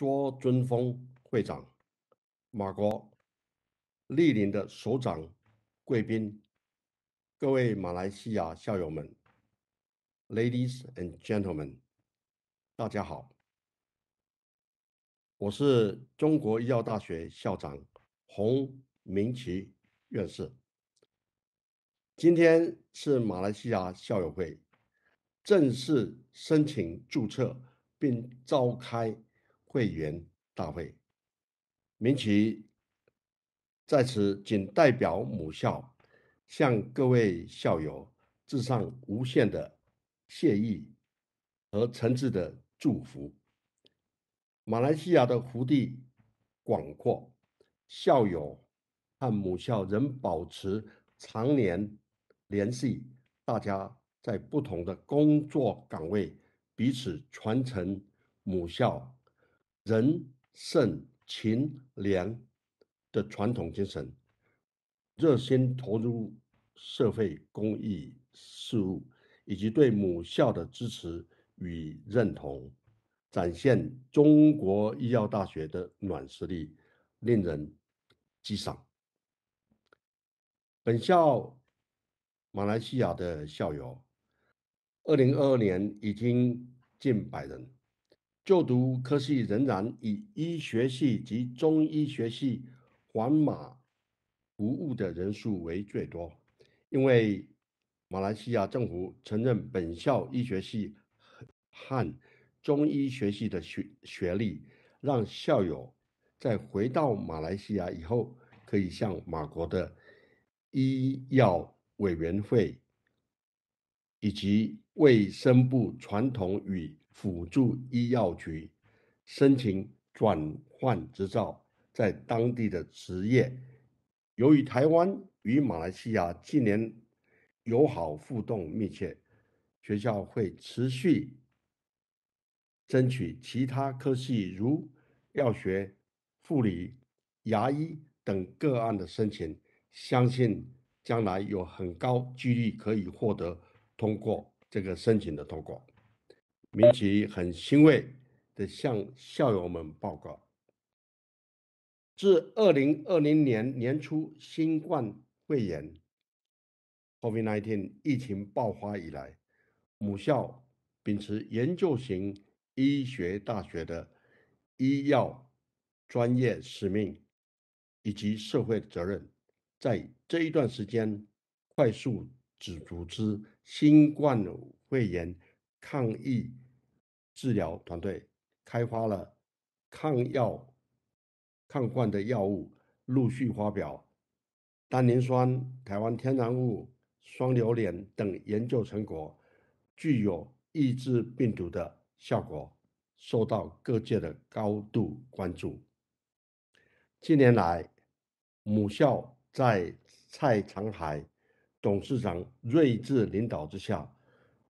卓尊峰会长、马国莅临的首长、贵宾、各位马来西亚校友们，Ladies and gentlemen，大家好，我是中国医药大学校长洪明奇院士。今天是马来西亚校友会正式申请注册并召开。会员大会，明奇在此仅代表母校，向各位校友致上无限的谢意和诚挚的祝福。马来西亚的福地广阔，校友和母校仍保持常年联系。大家在不同的工作岗位，彼此传承母校。仁、圣、勤、良的传统精神，热心投入社会公益事务，以及对母校的支持与认同，展现中国医药大学的软实力，令人激赏。本校马来西亚的校友，二零二二年已经近百人。就读科系仍然以医学系及中医学系环马服务的人数为最多，因为马来西亚政府承认本校医学系和中医学系的学学历，让校友在回到马来西亚以后，可以向马国的医药委员会以及卫生部传统与。辅助医药局申请转换执照在当地的职业。由于台湾与马来西亚近年友好互动密切，学校会持续争取其他科系如药学、护理、牙医等个案的申请。相信将来有很高几率可以获得通过这个申请的通过。明奇很欣慰地向校友们报告：，自二零二零年年初新冠肺炎 c o v i d 1 9疫情爆发以来，母校秉持研究型医学大学的医药专业使命以及社会责任，在这一段时间快速组织新冠肺炎。抗疫治疗团队开发了抗药抗冠的药物，陆续发表单磷酸、台湾天然物双硫碘等研究成果，具有抑制病毒的效果，受到各界的高度关注。近年来，母校在蔡长海董事长睿智领导之下，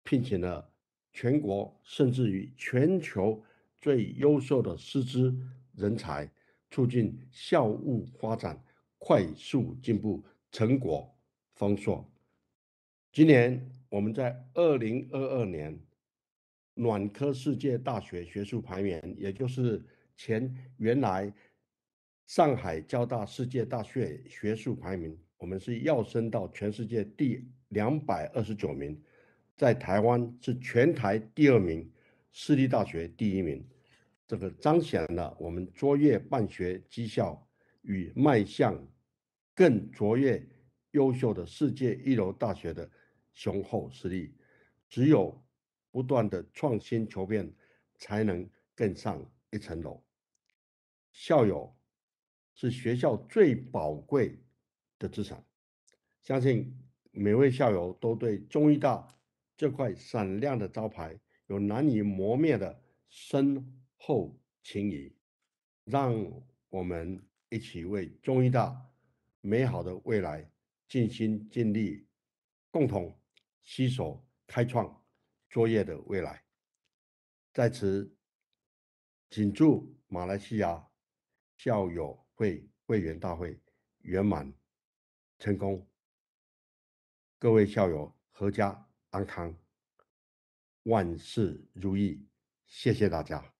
聘请了。全国甚至于全球最优秀的师资人才，促进校务发展快速进步，成果丰硕。今年我们在二零二二年软科世界大学学术排名，也就是前原来上海交大世界大学学术排名，我们是要升到全世界第两百二十九名。在台湾是全台第二名，私立大学第一名，这个彰显了我们卓越办学绩效与迈向更卓越、优秀的世界一流大学的雄厚实力。只有不断的创新求变，才能更上一层楼。校友是学校最宝贵的资产，相信每位校友都对中医大。这块闪亮的招牌有难以磨灭的深厚情谊，让我们一起为中医大美好的未来尽心尽力，共同携手开创卓越的未来。在此，谨祝马来西亚校友会会员大会圆满成功，各位校友阖家。安康，万事如意，谢谢大家。